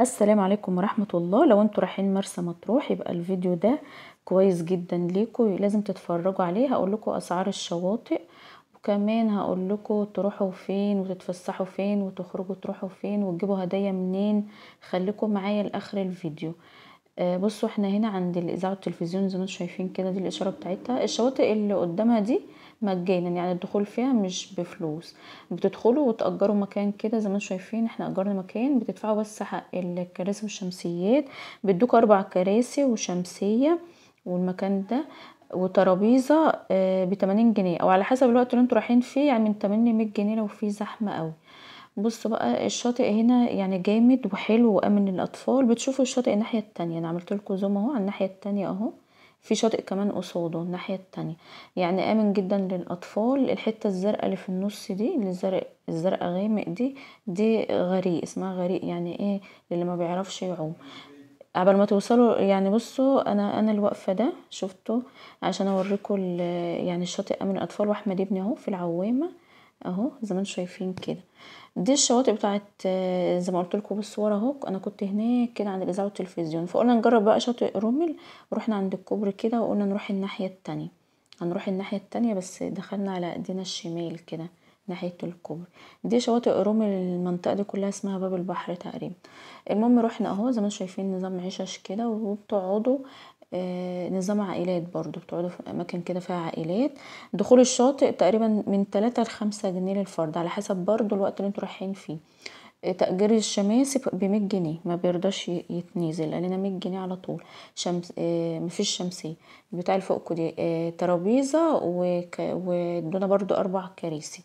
السلام عليكم ورحمة الله لو انتوا رايحين مرسى مطروح يبقى الفيديو ده كويس جدا ليكم لازم تتفرجوا عليه هقول لكم اسعار الشواطئ وكمان هقول لكم تروحوا فين وتتفسحوا فين وتخرجوا تروحوا فين وتجيبوا هدايا منين خليكم معايا لاخر الفيديو آه بصوا احنا هنا عند الاذاعه التلفزيون زي ما انتم شايفين كده دي الاشاره بتاعتها الشواطئ اللي قدامها دي مجانا يعني الدخول فيها مش بفلوس بتدخلوا وتأجروا مكان كده زي ما انتم شايفين احنا أجرنا مكان بتدفعوا بس حق الكراسي والشمسيات بيدوك أربع كراسي وشمسية والمكان ده وترابيزة آه، بتمانين جنيه أو على حسب الوقت اللي انتوا رايحين فيه يعني من تمانين لمية جنيه لو في زحمة قوي بصوا بقى الشاطئ هنا يعني جامد وحلو وامن للاطفال بتشوفوا الشاطئ الناحيه التانية انا عملت لكم زوم اهو على الناحيه التانية اهو في شاطئ كمان قصاده الناحية التانية يعني آمن جدا للأطفال الحتة الزرقاء اللي في النص دي اللي الزرق الزرقاء غامق دي دي غريق اسمها غريق يعني ايه اللي ما بيعرفش يعوم قبل ما توصلوا يعني بصوا انا انا الوقفه ده شفته عشان اوريكم يعني الشاطئ امن الاطفال واحمد ابني اهو في العوامه اهو زي ما انتم شايفين كده دي الشواطئ بتاعت آه، زي ما قلت لكم بالصور اهو انا كنت هناك كده عند الاذاعه والتلفزيون فقلنا نجرب بقى شاطئ رمل رحنا عند الكوبري كده وقلنا نروح الناحيه التانية هنروح الناحيه التانية بس دخلنا على ايدينا الشمال كده ناحيه الكوبري دي شواطئ رمل المنطقه دي كلها اسمها باب البحر تقريبا المهم رحنا اهو زي ما انتم شايفين نظام عشش كده وبتقعدوا آه، نظام عائلات برضو بتقعدوا في اماكن كده فيها عائلات دخول الشاطئ تقريبا من 3 ل 5 جنيه للفرد على حسب برضو الوقت اللي انتوا رايحين فيه آه، تأجير الشماس ب 100 جنيه ما بيرضاش يتنزل قال مية 100 جنيه على طول شمس آه، مفيش شمسية بتاع اللي فوقكوا دي ترابيزة وك... وادونا برضو أربع كراسي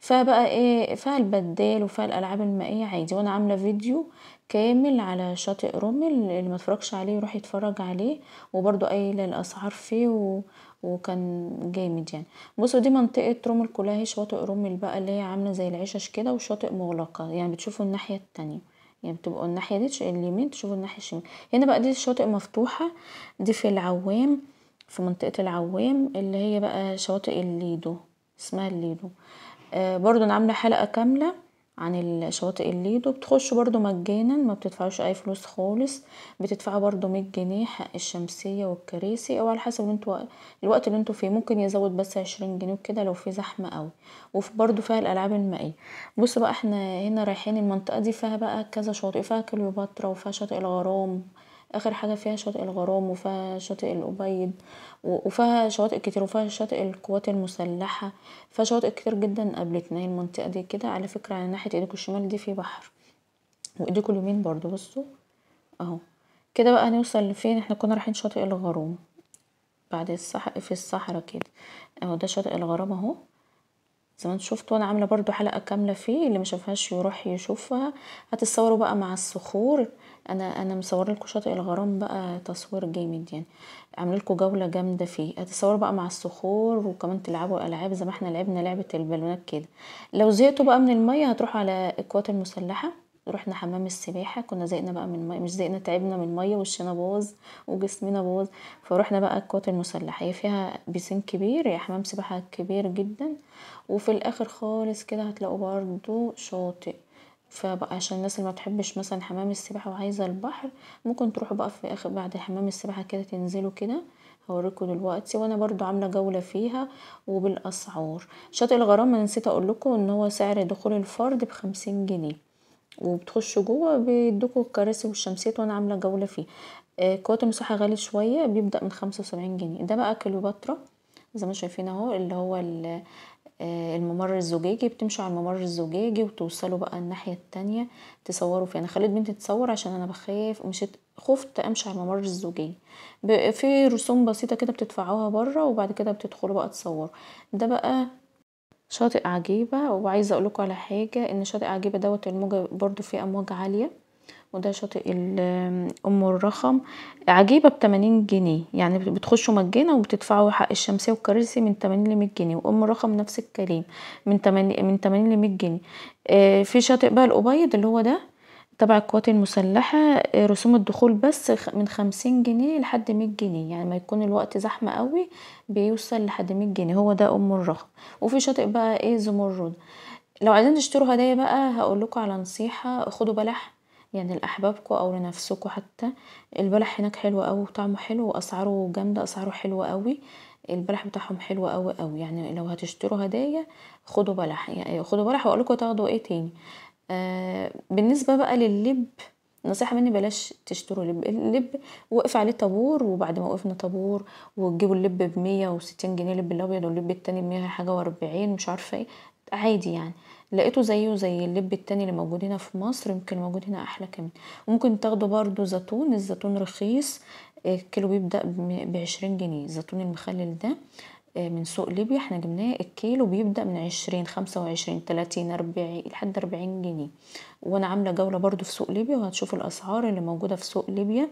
فبقى ايه فيها البدال وفيها الألعاب المائية عادي وأنا عاملة فيديو كامل على شاطئ رمل اللي ما اتفرجش عليه يروح يتفرج عليه وبرضو اي الاسعار فيه و... وكان جامد يعني بصوا دي منطقه رمل كلها هي شواطئ رمل بقى اللي هي عامله زي العشش كده وشاطئ مغلقه يعني بتشوفوا الناحيه التانية يعني بتبقوا الناحيه دي اليمين تشوفوا الناحيه الشمال هنا بقى دي شاطئ مفتوحه دي في العوام في منطقه العوام اللي هي بقى شواطئ الليدو اسمها الليدو آه برضو انا عامله حلقه كامله عن الشواطئ الليدو بتخش برضو مجانا ما بتدفعوش اي فلوس خالص بتدفعوا برضو مية جنيه حق الشمسية والكراسي او على حسب انتوا الوقت اللي انتوا فيه ممكن يزود بس عشرين جنيه وكده لو في زحمة اوي برضو فيها الالعاب المائية بصوا بقى احنا هنا رايحين المنطقة دي فيها بقى كذا شاطئ فيها كليوباترا وفيها شاطئ الغرام اخر حاجه فيها شاطئ الغرام وفيها شاطئ الابيض وفيها شواطئ كتير وفيها شاطئ القوات المسلحه فيها شواطئ كتير جدا قابلتنا هي المنطقه دي كده على فكره على ناحيه ايديكوا الشمال دي في بحر وايديكوا اليمين برضو بصوا اهو كده بقى هنوصل لفين احنا كنا رايحين شاطئ الغرام بعد الصح في الصحراء كده اهو ده شاطئ الغرام اهو زي ما انتم شفتوا انا عامله برضو حلقه كامله فيه اللي ما شافهاش يروح يشوفها هتتصوروا بقى مع الصخور انا انا مصور لكم شاطئ الغرام بقى تصوير جامد يعني عامله لكم جوله جامده فيه هتتصوروا بقى مع الصخور وكمان تلعبوا العاب زي ما احنا لعبنا لعبه البالونات كده لو زهقتوا بقى من الميه هتروحوا على القوات المسلحه رحنا حمام السباحة كنا زهقنا بقى من المية مش زهقنا تعبنا من المية وشنا باظ وجسمنا باظ فروحنا بقى القوات المسلحة هي فيها بيسين كبير هي حمام سباحة كبير جدا وفي الآخر خالص كده هتلاقوا برضو شاطئ فبقى عشان الناس اللي ما تحبش مثلا حمام السباحة وعايزة البحر ممكن تروحوا بقى في آخر بعد حمام السباحة كده تنزلوا كده هوريكم دلوقتي وانا برضو عامله جوله فيها وبالاسعار شاطئ الغرام انا نسيت اقول لكم ان هو سعر دخول الفرد بخمسين جنيه وبتخش جوه بيدوكوا الكراسي والشمسيات وانا عامله جوله فيه آه كوات المساحه غالي شويه بيبدا من خمسة جنيه ده بقى كليوباترا زي ما شايفين اهو اللي هو آه، الممر الزجاجي بتمشوا على الممر الزجاجي وتوصلوا بقى الناحيه التانية تصوروا فيه انا خليت بنتي تصور عشان انا بخاف مشيت خفت امشي على الممر الزجاجي في رسوم بسيطه كده بتدفعوها بره وبعد كده بتدخلوا بقى تصوروا ده بقى شاطئ عجيبة وعايزة اقولكوا على حاجة ان شاطئ عجيبة دوت الموجة برضو فيه امواج عالية وده شاطئ ام الرخم عجيبة بتمانين جنيه يعني بتخشوا مجانا وبتدفعوا حق الشمسية والكراسي من تمانين لمية جنيه وام الرخم نفس الكلام من تمانين لمية جنيه آه، في شاطئ بقى الأبيض اللي هو ده تبع القوات المسلحة آه، رسوم الدخول بس من خمسين جنيه لحد مية جنيه يعني ما يكون الوقت زحمة قوي بيوصل لحد مية جنيه هو ده أم الرخم وفي شاطئ بقى ايه زمرد لو عايزين تشتروا هدايا بقى هقولكوا على نصيحة خدوا بلح يعني لأحبابكوا أو لنفسكوا حتى البلح هناك حلو أوي وطعمه حلو وأسعاره جامدة أسعاره حلوة أوي البلح بتاعهم حلو أوي أوي يعني لو هتشتروا هدايا خدوا بلح يعني خدوا بلح لكم تاخدوا ايه تاني آه، بالنسبة بقى لللب نصيحة مني بلاش تشتروا لب اللب وقف عليه طابور وبعد ما وقفنا طابور وتجيبوا اللب بمية وستين جنيه اللب الأبيض واللب التاني بمية حاجة وأربعين مش عارفة ايه عادي يعني لقيته زيه زي اللب التاني اللي موجود هنا في مصر يمكن موجود هنا أحلى كمان ممكن تاخدوا برضو زيتون الزيتون رخيص الكيلو آه، بيبدأ بعشرين جنيه الزيتون المخلل ده آه، من سوق ليبيا احنا جبناه الكيلو بيبدأ من عشرين خمسة وعشرين تلاتين أربعين لحد أربعين جنيه وأنا عاملة جولة برضو في سوق ليبيا وهتشوف الأسعار اللي موجودة في سوق ليبيا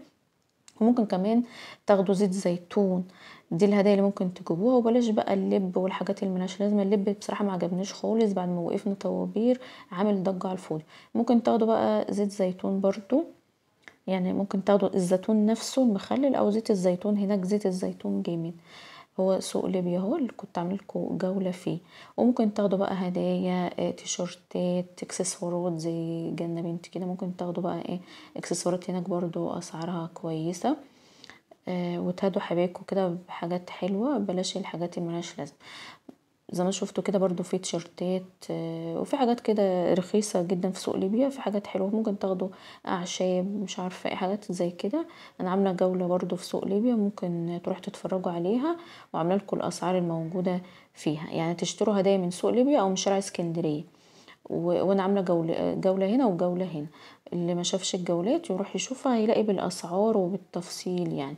وممكن كمان تاخدوا زيت زيتون دي الهدايا اللي ممكن تجيبوها وبلاش بقى اللب والحاجات اللي ملهاش لازمه اللب بصراحه ما عجبنيش خالص بعد ما وقفنا طوابير عامل ضجه على الفاضي ممكن تاخدوا بقى زيت زيتون برضو يعني ممكن تاخدوا الزيتون نفسه المخلل او زيت الزيتون هناك زيت الزيتون جامد هو سوق ليبيا هو اللي كنت عاملكوا جولة فيه وممكن تاخدوا بقى هدايا آه، تيشرتات اكسسوارات زي جنة بنت كده ممكن تاخدوا بقى ايه اكسسوارات هناك برضو اسعارها كويسة آه، وتهدوا حبايبكم كده بحاجات حلوة بلاش الحاجات اللي ملهاش لازمة زي ما شفتوا كده برضو في تيشرتات آه، وفي حاجات كده رخيصة جدا في سوق ليبيا في حاجات حلوة ممكن تاخدوا أعشاب مش عارفة أي حاجات زي كده أنا عاملة جولة برضو في سوق ليبيا ممكن تروحوا تتفرجوا عليها وعاملة لكم الأسعار الموجودة فيها يعني تشتروا هدايا من سوق ليبيا أو من شارع اسكندرية وانا عامله جوله جوله هنا وجوله هنا اللي ما شافش الجولات يروح يشوفها هيلاقي بالاسعار وبالتفصيل يعني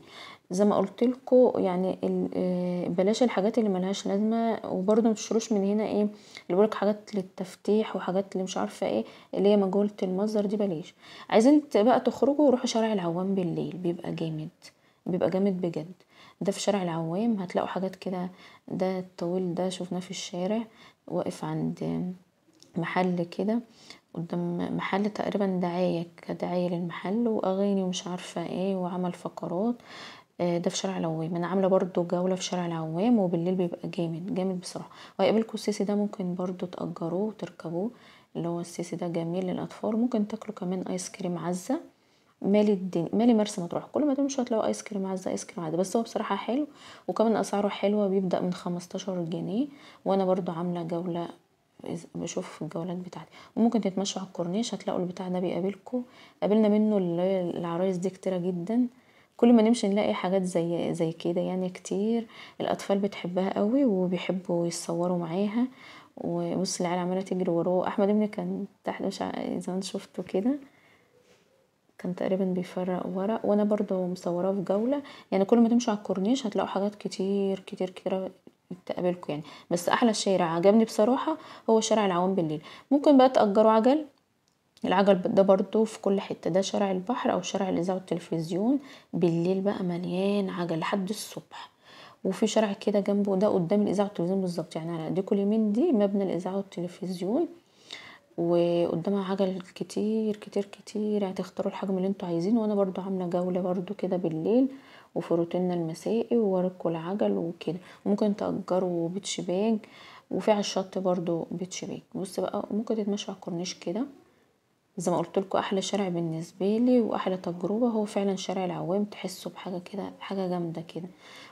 زي ما قلت لكم يعني آه، بلاش الحاجات اللي ملهاش لازمه وبرده ما تشتروش من هنا ايه اللي بقولك حاجات للتفتيح وحاجات اللي مش عارفه ايه اللي هي مجهوله المصدر دي بلاش عايزين بقى تخرجوا روحوا شارع العوام بالليل بيبقى جامد بيبقى جامد بجد ده في شارع العوام هتلاقوا حاجات كده ده الطويل ده شفناه في الشارع واقف عند محل كده قدام محل تقريبا دعاية كدعاية للمحل وأغاني ومش عارفة ايه وعمل فقرات آه، ده في شارع العوام انا عامله برضو جوله في شارع العوام وبالليل بيبقى جامد جامد بصراحه وهيقابلكم السيسي ده ممكن برضو تاجروه وتركبوه اللي هو السيسي ده جميل للاطفال ممكن تاكلوا كمان ايس كريم عزه مالي الدنيا مالي مرسى مطروح كل ما تمشوا هتلاقوا ايس كريم عزه ايس كريم عزه بس هو بصراحه حلو وكمان اسعاره حلوه بيبدا من 15 جنيه وانا برضو عامله جوله بشوف الجولات بتاعتي وممكن تتمشوا على الكورنيش هتلاقوا البتاع ده بيقابلكوا قابلنا منه العرايس دي كتيره جدا كل ما نمشي نلاقي حاجات زي زي كده يعني كتير الاطفال بتحبها قوي وبيحبوا يتصوروا معاها وبص العيال عماله تجري وراه احمد ابني كان تحت مش انت شفته كده كان تقريبا بيفرق ورق وانا برضو مصوراه في جوله يعني كل ما تمشوا على الكورنيش هتلاقوا حاجات كتير كتير كتير تقابلكم يعني بس احلى شارع عجبني بصراحه هو شارع العوام بالليل ممكن بقى تاجروا عجل العجل ده برضو في كل حتة ده شارع البحر او شارع الاذاعة والتلفزيون بالليل بقى مليان عجل لحد الصبح وفي شارع كده جنبه ده قدام الاذاعة والتلفزيون بالظبط يعني على ايديكوا اليمين دي مبنى الاذاعة والتلفزيون وقدامها عجل كتير كتير كتير يعني تختاروا الحجم اللي انتوا عايزينه وانا برضو عامله جوله برضو كده بالليل وفي روتيننا المسائي ووركوا العجل وكده ممكن تأجروا بيتش باج وفي على الشط برضو بيتش باج بص بقى ممكن تتمشوا على الكورنيش كده زي ما قلت لكم احلى شارع بالنسبه لي واحلى تجربه هو فعلا شارع العوام تحسه بحاجه كده حاجه جامده كده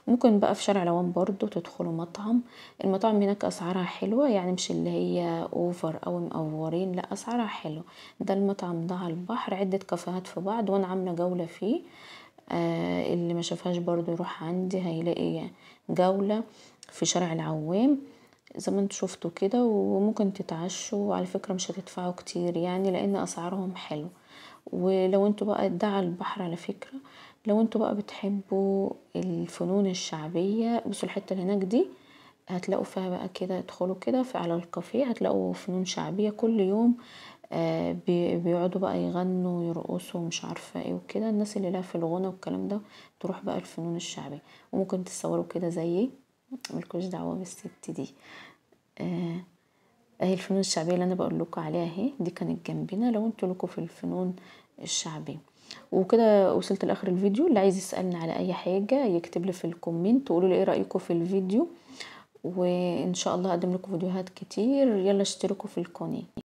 ممكن بقى في شارع العوام برضو تدخلوا مطعم المطاعم هناك اسعارها حلوه يعني مش اللي هي اوفر او مقورين لا اسعارها حلوه ده المطعم ده على البحر عده كافيهات في بعض وانا عامله جوله فيه آه اللي ما شافهاش برضو يروح عندي هيلاقي جوله في شارع العوام زي ما انتوا شفتوا كده وممكن تتعشوا وعلى فكرة مش هتدفعوا كتير يعني لان اسعارهم حلو ولو انتوا بقى ادعى البحر على فكرة لو انتوا بقى بتحبوا الفنون الشعبية بصوا الحتة اللي هناك دي هتلاقوا فيها بقى كده ادخلوا كده على الكافيه هتلاقوا فنون شعبية كل يوم آه، بيقعدوا بقى يغنوا ويرقصوا ومش عارفة ايه وكده الناس اللي لها في الغنى والكلام ده تروح بقى الفنون الشعبية وممكن تتصوروا كده زيي ملكوش دعوه بالست دي آه اهي الفنون الشعبيه اللي انا بقول لكم عليها اهي دي كانت جنبنا لو انتوا لكم في الفنون الشعبيه وكده وصلت لاخر الفيديو اللي عايز يسالني على اي حاجه يكتب لي في الكومنت وقولوا لي ايه رايكم في الفيديو وان شاء الله اقدم لكم فيديوهات كتير يلا اشتركوا في القناه